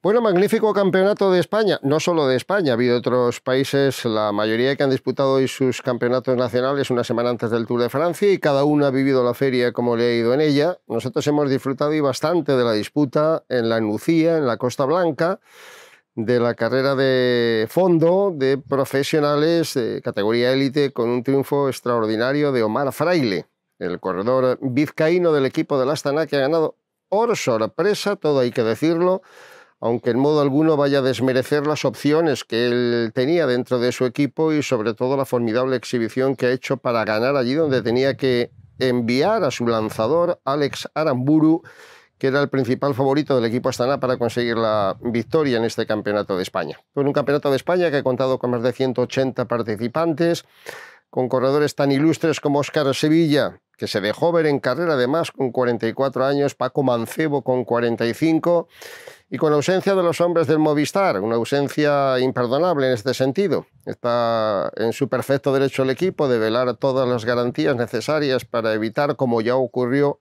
Bueno, magnífico campeonato de España, no solo de España, ha habido otros países, la mayoría que han disputado hoy sus campeonatos nacionales una semana antes del Tour de Francia y cada uno ha vivido la feria como le ha ido en ella. Nosotros hemos disfrutado y bastante de la disputa en la Nucía, en la Costa Blanca, de la carrera de fondo de profesionales de categoría élite con un triunfo extraordinario de Omar Fraile, el corredor vizcaíno del equipo de la Astana que ha ganado, por sorpresa, todo hay que decirlo, aunque en modo alguno vaya a desmerecer las opciones que él tenía dentro de su equipo y sobre todo la formidable exhibición que ha hecho para ganar allí donde tenía que enviar a su lanzador Alex Aramburu, que era el principal favorito del equipo Astana para conseguir la victoria en este Campeonato de España. Fue un Campeonato de España que ha contado con más de 180 participantes, con corredores tan ilustres como Óscar Sevilla, que se dejó ver en carrera además con 44 años, Paco Mancebo con 45 y con ausencia de los hombres del Movistar, una ausencia imperdonable en este sentido. Está en su perfecto derecho el equipo de velar todas las garantías necesarias para evitar, como ya ocurrió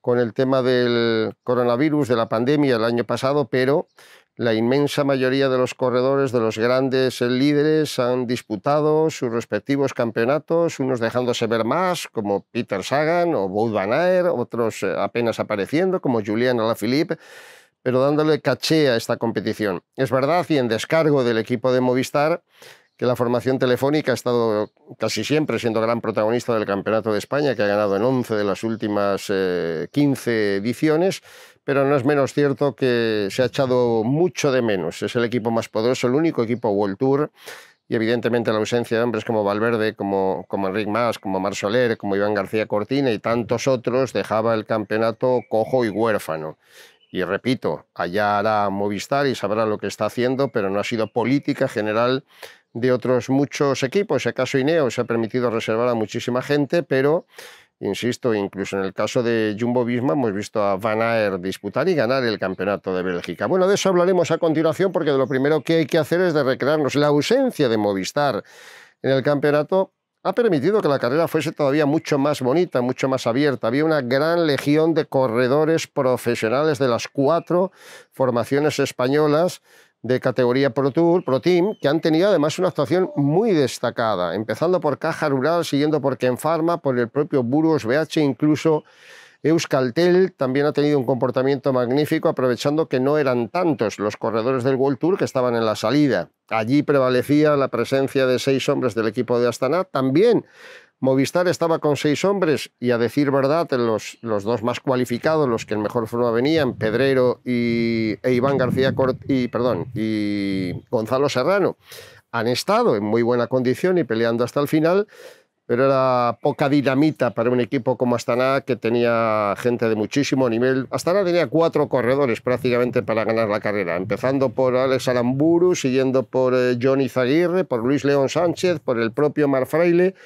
con el tema del coronavirus, de la pandemia el año pasado, pero la inmensa mayoría de los corredores de los grandes líderes han disputado sus respectivos campeonatos, unos dejándose ver más, como Peter Sagan o Wout van Aert, otros eh, apenas apareciendo, como Julian Alaphilippe, pero dándole caché a esta competición. Es verdad, y en descargo del equipo de Movistar, que la formación telefónica ha estado casi siempre siendo gran protagonista del Campeonato de España, que ha ganado en 11 de las últimas 15 eh, ediciones, pero no es menos cierto que se ha echado mucho de menos. Es el equipo más poderoso, el único equipo World Tour y evidentemente la ausencia de hombres como Valverde, como, como Enric Mas, como Mar Soler, como Iván García Cortina y tantos otros dejaba el campeonato cojo y huérfano. Y repito, allá hará Movistar y sabrá lo que está haciendo, pero no ha sido política general de otros muchos equipos. El caso Ineo se ha permitido reservar a muchísima gente, pero insisto, incluso en el caso de Jumbo Visma hemos visto a Van Aert disputar y ganar el campeonato de Bélgica. Bueno, de eso hablaremos a continuación porque lo primero que hay que hacer es de recrearnos. La ausencia de Movistar en el campeonato ha permitido que la carrera fuese todavía mucho más bonita, mucho más abierta. Había una gran legión de corredores profesionales de las cuatro formaciones españolas de categoría Pro Tour, Pro Team, que han tenido además una actuación muy destacada, empezando por Caja Rural, siguiendo por Ken Farma por el propio Burgos BH, incluso Euskaltel también ha tenido un comportamiento magnífico, aprovechando que no eran tantos los corredores del World Tour que estaban en la salida. Allí prevalecía la presencia de seis hombres del equipo de Astana, también Movistar estaba con seis hombres y a decir verdad, los, los dos más cualificados, los que en mejor forma venían, Pedrero y, e Iván García y, perdón, y Gonzalo Serrano, han estado en muy buena condición y peleando hasta el final, pero era poca dinamita para un equipo como Astana que tenía gente de muchísimo nivel. Astana tenía cuatro corredores prácticamente para ganar la carrera, empezando por Alex Alamburu, siguiendo por eh, Johnny Zaguirre, por Luis León Sánchez, por el propio Mar Fraile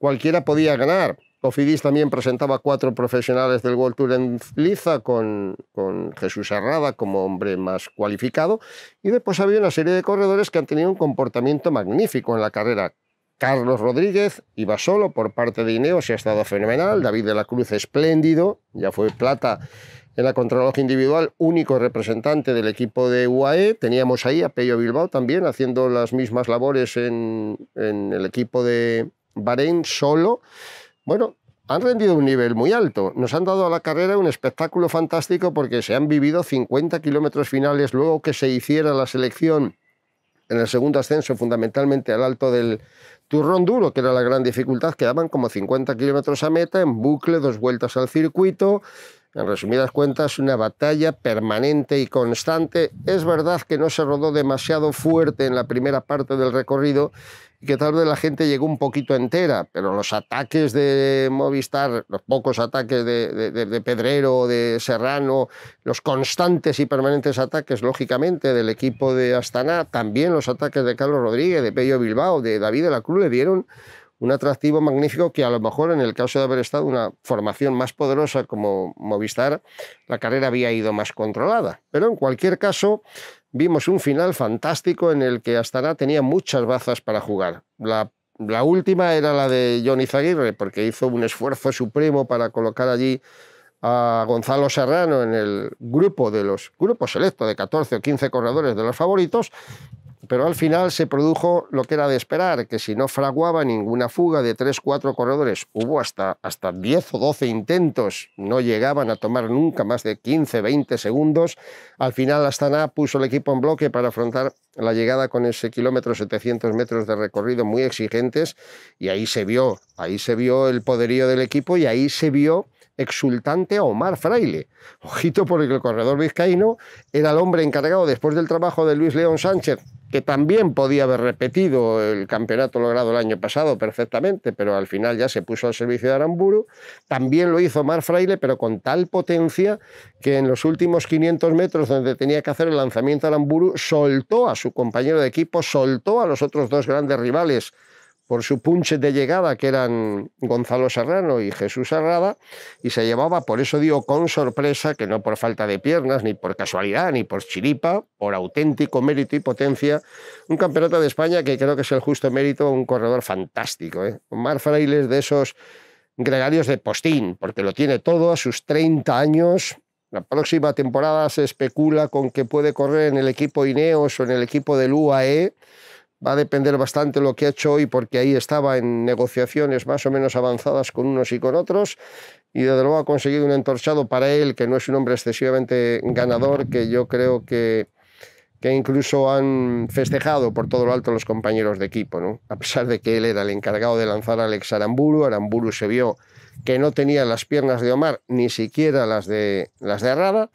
cualquiera podía ganar. Ofidis también presentaba cuatro profesionales del World Tour en liza, con, con Jesús Herrada como hombre más cualificado. Y después había una serie de corredores que han tenido un comportamiento magnífico en la carrera. Carlos Rodríguez iba solo por parte de Ineos y ha estado fenomenal. David de la Cruz, espléndido, ya fue plata en la contrarreloj individual, único representante del equipo de UAE. Teníamos ahí a Pello Bilbao también haciendo las mismas labores en el equipo de, Bahrein solo, bueno, han rendido un nivel muy alto. Nos han dado a la carrera un espectáculo fantástico porque se han vivido 50 kilómetros finales luego que se hiciera la selección en el segundo ascenso, fundamentalmente al alto del Turrón Duro, que era la gran dificultad. Quedaban como 50 kilómetros a meta, en bucle, dos vueltas al circuito. En resumidas cuentas, una batalla permanente y constante. Es verdad que no se rodó demasiado fuerte en la primera parte del recorrido y que tal vez la gente llegó un poquito entera, pero los ataques de Movistar, los pocos ataques de, Pedrero, de Serrano, los constantes y permanentes ataques, lógicamente, del equipo de Astana, también los ataques de Carlos Rodríguez, de Pello Bilbao, de David de la Cruz, le dieron un atractivo magnífico que a lo mejor en el caso de haber estado una formación más poderosa como Movistar, la carrera había ido más controlada. Pero en cualquier caso, vimos un final fantástico en el que Astana tenía muchas bazas para jugar. La, última era la de Johnny Zaguirre, porque hizo un esfuerzo supremo para colocar allí a Gonzalo Serrano en el grupo de los grupos selecto de 14 o 15 corredores de los favoritos pero al final se produjo lo que era de esperar, que si no fraguaba ninguna fuga de 3-4 corredores, hubo hasta, hasta 10 o 12 intentos, no llegaban a tomar nunca más de 15-20 segundos, al final Astana puso el equipo en bloque para afrontar la llegada con ese kilómetro 700 metros de recorrido muy exigentes y ahí se vio, ahí se vio el poderío del equipo y ahí se vio exultante a Omar Fraile. Ojito porque el corredor vizcaíno era el hombre encargado después del trabajo de Luis León Sánchez que también podía haber repetido el campeonato logrado el año pasado perfectamente, pero al final ya se puso al servicio de Aramburu. También lo hizo Marfraile, Fraile, pero con tal potencia que en los últimos 500 metros donde tenía que hacer el lanzamiento Aramburu, soltó a su compañero de equipo, soltó a los otros dos grandes rivales por su punche de llegada, que eran Gonzalo Serrano y Jesús Herrada, y se llevaba, por eso digo con sorpresa, que no por falta de piernas, ni por casualidad, ni por chiripa, por auténtico mérito y potencia, un campeonato de España que creo que es el justo mérito, un corredor fantástico. ¿eh? Frailes de esos gregarios de postín, porque lo tiene todo a sus 30 años, la próxima temporada se especula con que puede correr en el equipo Ineos o en el equipo del UAE va a depender bastante lo que ha hecho hoy porque ahí estaba en negociaciones más o menos avanzadas con unos y con otros y desde luego ha conseguido un entorchado para él que no es un hombre excesivamente ganador que yo creo que, que incluso han festejado por todo lo alto los compañeros de equipo, ¿no? a pesar de que él era el encargado de lanzar a Alex Aramburu, Aramburu se vio que no tenía las piernas de Omar, ni siquiera las de, las de Arrada,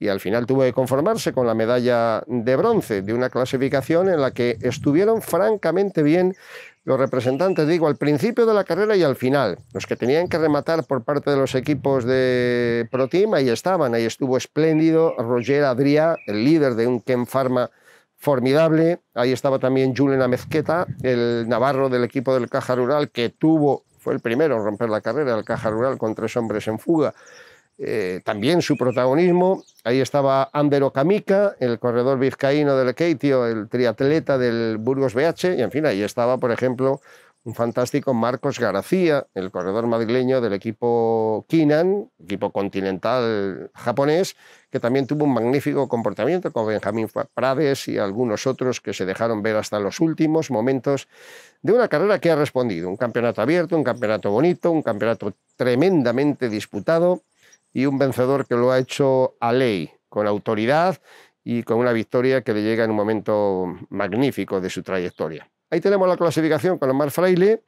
y al final tuvo que conformarse con la medalla de bronce de una clasificación en la que estuvieron francamente bien los representantes, digo, al principio de la carrera y al final. Los que tenían que rematar por parte de los equipos de ProTeam Team, ahí estaban, ahí estuvo espléndido Roger Adria el líder de un Ken Pharma formidable, ahí estaba también Julen Amezqueta, el navarro del equipo del Caja Rural, que tuvo, fue el primero en romper la carrera, del Caja Rural con tres hombres en fuga. Eh, también su protagonismo. Ahí estaba Andero Kamika el corredor vizcaíno del Keitio, el triatleta del Burgos BH, y en fin, ahí estaba, por ejemplo, un fantástico Marcos García, el corredor madrileño del equipo Kinan, equipo continental japonés, que también tuvo un magnífico comportamiento con Benjamín Prades y algunos otros que se dejaron ver hasta los últimos momentos de una carrera que ha respondido. Un campeonato abierto, un campeonato bonito, un campeonato tremendamente disputado y un vencedor que lo ha hecho a ley, con autoridad y con una victoria que le llega en un momento magnífico de su trayectoria. Ahí tenemos la clasificación con Omar Fraile,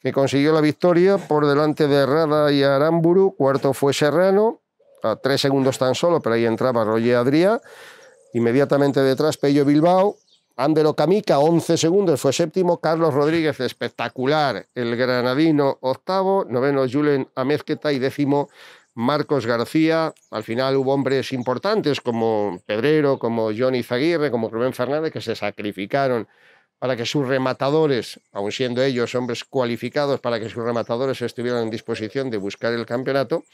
que consiguió la victoria por delante de Rada y Aramburu. Cuarto fue Serrano, a tres segundos tan solo, pero ahí entraba Roger Adrià. Inmediatamente detrás Pello Bilbao, Ándelo Camica, 11 segundos, fue séptimo. Carlos Rodríguez, espectacular. El granadino, octavo. Noveno, Julen Amezqueta. Y décimo, Marcos García. Al final hubo hombres importantes como Pedrero, como Johnny Zaguirre, como Rubén Fernández, que se sacrificaron para que sus rematadores, aun siendo ellos hombres cualificados, para que sus rematadores estuvieran en disposición de buscar el campeonato.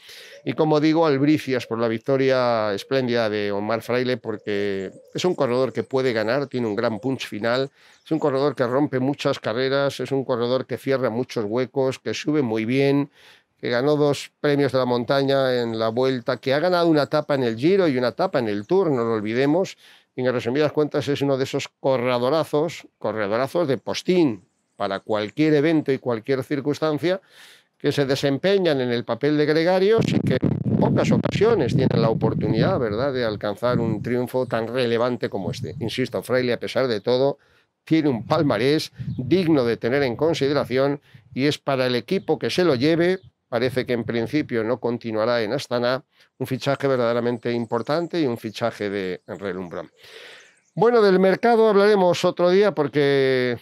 Y como digo, albricias por la victoria espléndida de Omar Fraile, porque es un corredor que puede ganar, tiene un gran punch final, es un corredor que rompe muchas carreras, es un corredor que cierra muchos huecos, que sube muy bien, que ganó dos premios de la montaña en la vuelta, que ha ganado una etapa en el Giro y una etapa en el Tour, no lo olvidemos, y en resumidas cuentas es uno de esos corredorazos, corredorazos de postín para cualquier evento y cualquier circunstancia, que se desempeñan en el papel de gregarios y que en pocas ocasiones tienen la oportunidad, ¿verdad?, de alcanzar un triunfo tan relevante como este. Insisto, Fraile, a pesar de todo, tiene un palmarés digno de tener en consideración y es para el equipo que se lo lleve, parece que en principio no continuará en Astana, un fichaje verdaderamente importante y un fichaje de relumbrón. Bueno, del mercado hablaremos otro día porque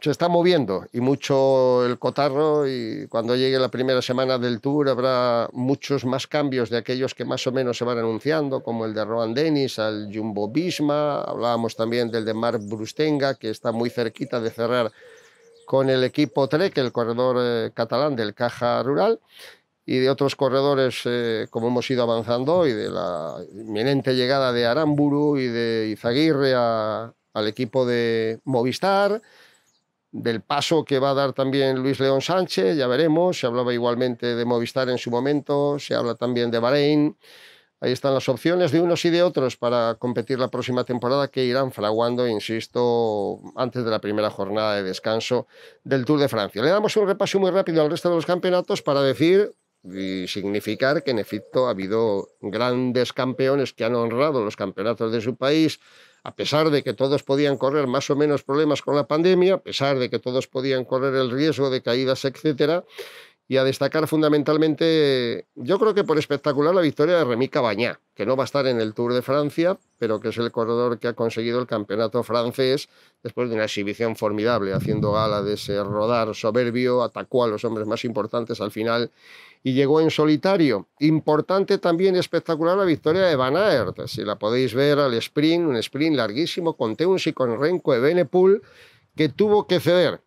se está moviendo y mucho el cotarro y cuando llegue la primera semana del tour habrá muchos más cambios de aquellos que más o menos se van anunciando, como el de Rohan Dennis al Jumbo Visma, hablábamos también del de Mark Brustenga, que está muy cerquita de cerrar con el equipo Trek, el corredor eh, catalán del Caja Rural, y de otros corredores, eh, como hemos ido avanzando, y de la inminente llegada de Aramburu y de Izaguirre al equipo de Movistar, del paso que va a dar también Luis León Sánchez, ya veremos, se hablaba igualmente de Movistar en su momento, se habla también de Bahrein. Ahí están las opciones de unos y de otros para competir la próxima temporada que irán fraguando, insisto, antes de la primera jornada de descanso del Tour de Francia. Le damos un repaso muy rápido al resto de los campeonatos para decir y significar que en efecto ha habido grandes campeones que han honrado los campeonatos de su país, a pesar de que todos podían correr más o menos problemas con la pandemia, a pesar de que todos podían correr el riesgo de caídas, etcétera y a destacar fundamentalmente, yo creo que por espectacular la victoria de Remy Cabañá, que no va a estar en el Tour de Francia, pero que es el corredor que ha conseguido el campeonato francés después de una exhibición formidable, haciendo gala de ese rodar soberbio, atacó a los hombres más importantes al final y llegó en solitario. Importante también espectacular la victoria de Van Aert, si la podéis ver al sprint, un sprint larguísimo con Teuns y con Renko benepool que tuvo que ceder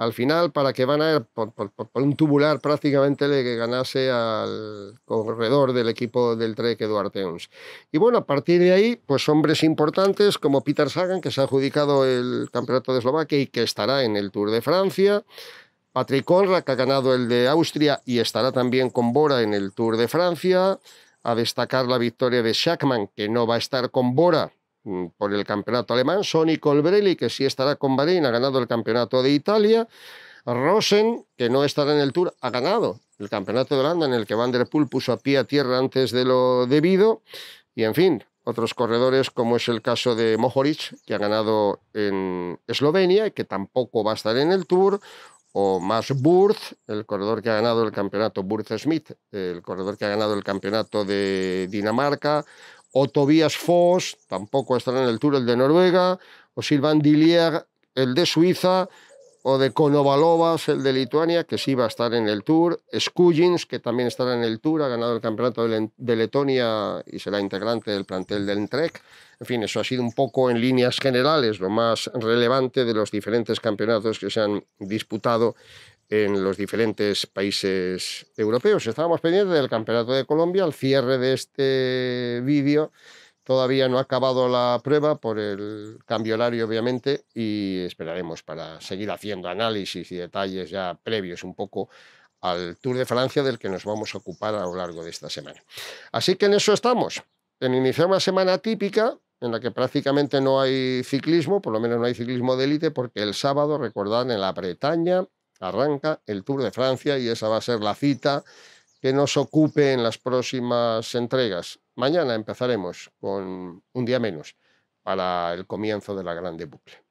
al final para que van a por, por, un tubular prácticamente le ganase al corredor del equipo del Trek Eduard Teuns. Y bueno, a partir de ahí, pues hombres importantes como Peter Sagan, que se ha adjudicado el campeonato de Eslovaquia y que estará en el Tour de Francia. Patrick Conrad, que ha ganado el de Austria y estará también con Bora en el Tour de Francia. A destacar la victoria de Shackman, que no va a estar con Bora Mm, por el campeonato alemán. Sonny Colbrelli, que sí estará con Bahrein, ha ganado el campeonato de Italia. Rosen, que no estará en el Tour, ha ganado el campeonato de Holanda, en el que Van der Poel puso a pie a tierra antes de lo debido. Y en fin, otros corredores, como es el caso de Mohoric, que ha ganado en Eslovenia y que tampoco va a estar en el Tour, o más Burth, el corredor que ha ganado el campeonato, Burth Smith, el corredor que ha ganado el campeonato de Dinamarca, o Tobias Foss, tampoco estará en el Tour el de Noruega, o Sylvain Dillier, el de Suiza, o de Konovalovas, el de Lituania, que sí va a estar en el Tour, Skujins, que también estará en el Tour, ha ganado el campeonato de Letonia y será integrante del plantel del Trek. En fin, eso ha sido un poco en líneas generales lo más relevante de los diferentes campeonatos que se han disputado en los diferentes países europeos. Estábamos pendientes del Campeonato de Colombia, al cierre de este vídeo. Todavía no ha acabado la prueba por el cambio horario, obviamente, y esperaremos para seguir haciendo análisis y detalles ya previos un poco al Tour de Francia del que nos vamos a ocupar a lo largo de esta semana. Así que en eso estamos, en iniciar una semana típica en la que prácticamente no hay ciclismo, por lo menos no hay ciclismo de élite, porque el sábado, recordad, en la Bretaña Arranca el Tour de Francia y esa va a ser la cita que nos ocupe en las próximas entregas. Mañana empezaremos con un día menos para el comienzo de la grande bucle.